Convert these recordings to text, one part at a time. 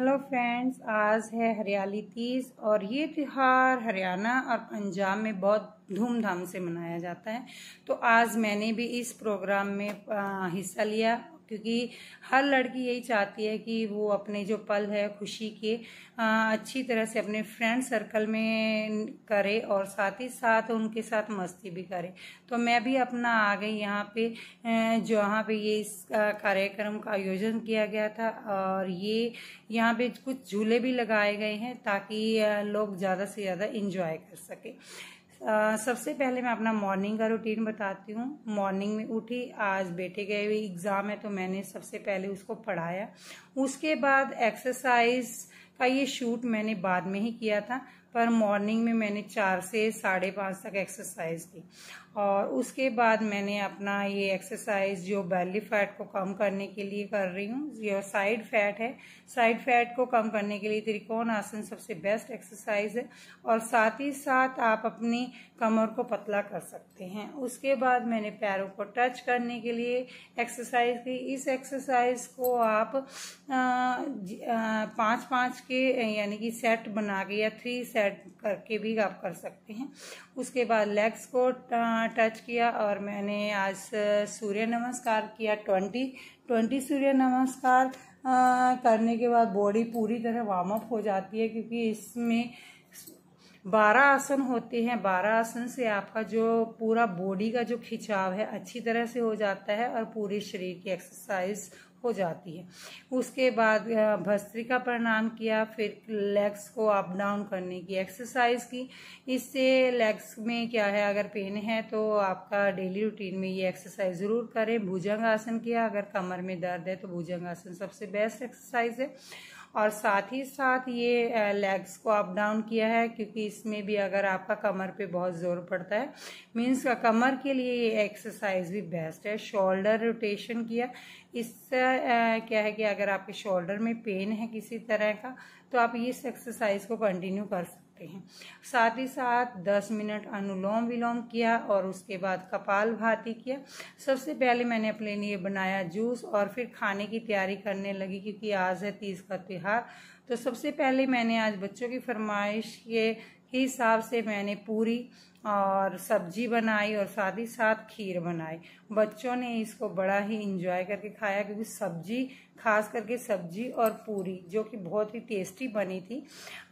hello friends आज है हरियाली तीज और ये त्यौहार हरियाणा और पंजाब में बहुत धूमधाम से मनाया जाता है तो आज मैंने भी इस प्रोग्राम में हिस्सा लिया क्योंकि हर लड़की यही चाहती है कि वो अपने जो पल है खुशी के अच्छी तरह से अपने फ्रेंड सर्कल में करे और साथ ही साथ उनके साथ मस्ती भी करे तो मैं भी अपना आ गई यहाँ पे जहाँ पे ये इस कार्यक्रम का आयोजन किया गया था और ये यहाँ पे कुछ झूले भी लगाए गए हैं ताकि लोग ज़्यादा से ज़्यादा इंजॉय कर सकें सबसे पहले मैं अपना मॉर्निंग का रूटीन बताती हूँ मॉर्निंग में उठी आज बेटे गए हुए एग्ज़ाम है तो मैंने सबसे पहले उसको पढ़ाया उसके बाद एक्सरसाइज का ये शूट मैंने बाद में ही किया था पर मॉर्निंग में मैंने चार से साढ़े पांच तक एक्सरसाइज की और उसके बाद मैंने अपना ये एक्सरसाइज जो बैली फैट को कम करने के लिए कर रही हूँ जो साइड फैट है साइड फैट को कम करने के लिए त्रिकोण आसन सबसे बेस्ट एक्सरसाइज है और साथ ही साथ आप अपनी कमर को पतला कर सकते हैं उसके बाद मैंने पैरों को टच करने के लिए एक्सरसाइज की इस एक्सरसाइज को आप पाँच पाँच के यानी कि सेट बना के या थ्री सेट करके भी आप कर सकते हैं उसके बाद लेग्स को टच किया और मैंने आज सूर्य नमस्कार किया ट्वेंटी ट्वेंटी सूर्य नमस्कार आ, करने के बाद बॉडी पूरी तरह वार्म अप हो जाती है क्योंकि इसमें बारह आसन होते हैं बारह आसन से आपका जो पूरा बॉडी का जो खिंचाव है अच्छी तरह से हो जाता है और पूरे शरीर की एक्सरसाइज हो जाती है उसके बाद भस्त्रिका प्रणाम किया फिर लेग्स को अप डाउन करने की एक्सरसाइज की इससे लेग्स में क्या है अगर पेन है तो आपका डेली रूटीन में ये एक्सरसाइज ज़रूर करें भुजंग आसन किया अगर कमर में दर्द है तो भुजंग आसन सबसे बेस्ट एक्सरसाइज है और साथ ही साथ ये लेग्स को अप डाउन किया है क्योंकि इसमें भी अगर आपका कमर पे बहुत ज़ोर पड़ता है मीन्स कमर के लिए ये एक्सरसाइज भी बेस्ट है शोल्डर रोटेशन किया इससे क्या है कि अगर आपके शोल्डर में पेन है किसी तरह का तो आप इस एक्सरसाइज को कंटिन्यू कर सकते सकते हैं साथ ही साथ 10 मिनट अनुलोम विलोम किया और उसके बाद कपाल भाती किया सबसे पहले मैंने अपने लिए बनाया जूस और फिर खाने की तैयारी करने लगी क्योंकि आज है तीज का त्यौहार तो सबसे पहले मैंने आज बच्चों की फरमाइश के हिसाब से मैंने पूरी और सब्जी बनाई और साथ ही साथ खीर बनाई बच्चों ने इसको बड़ा ही इंजॉय करके खाया क्योंकि सब्जी खास करके सब्जी और पूरी जो कि बहुत ही टेस्टी बनी थी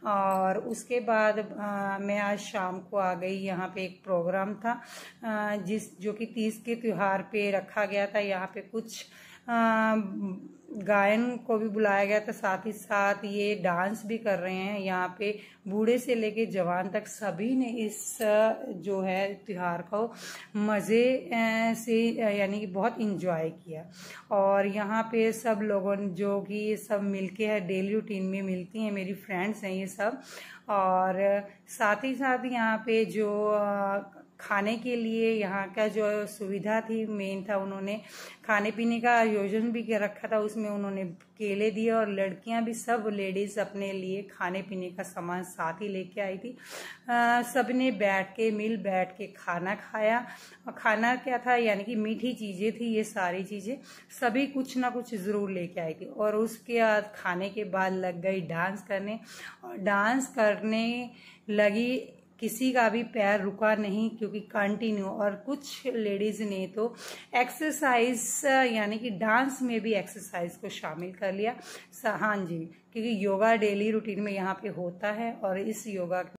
और उसके बाद आ, मैं आज शाम को आ गई यहाँ पे एक प्रोग्राम था आ, जिस जो कि तीस के त्यौहार पे रखा गया था यहाँ पे कुछ आ, गायन को भी बुलाया गया था साथ ही साथ ये डांस भी कर रहे हैं यहाँ पे बूढ़े से लेके जवान तक सभी ने इस जो है त्यौहार को मज़े से यानी कि बहुत इन्जॉय किया और यहाँ पे सब लोगों जो कि सब मिलके है डेली रूटीन में मिलती हैं मेरी फ्रेंड्स हैं ये सब और साथ ही साथ यहाँ पे जो खाने के लिए यहाँ का जो सुविधा थी मेन था उन्होंने खाने पीने का आयोजन भी रखा था उसमें उन्होंने केले दिए और लड़कियाँ भी सब लेडीज अपने लिए खाने पीने का सामान साथ ही लेके आई थी सब ने बैठ के मिल बैठ के खाना खाया और खाना क्या था यानी कि मीठी चीज़ें थी ये सारी चीज़ें सभी कुछ ना कुछ ज़रूर लेके आई थी और उसके बाद खाने के बाद लग गई डांस करने और डांस करने लगी किसी का भी पैर रुका नहीं क्योंकि कंटिन्यू और कुछ लेडीज़ ने तो एक्सरसाइज यानी कि डांस में भी एक्सरसाइज को शामिल कर लिया हाँ जी क्योंकि योगा डेली रूटीन में यहाँ पे होता है और इस योगा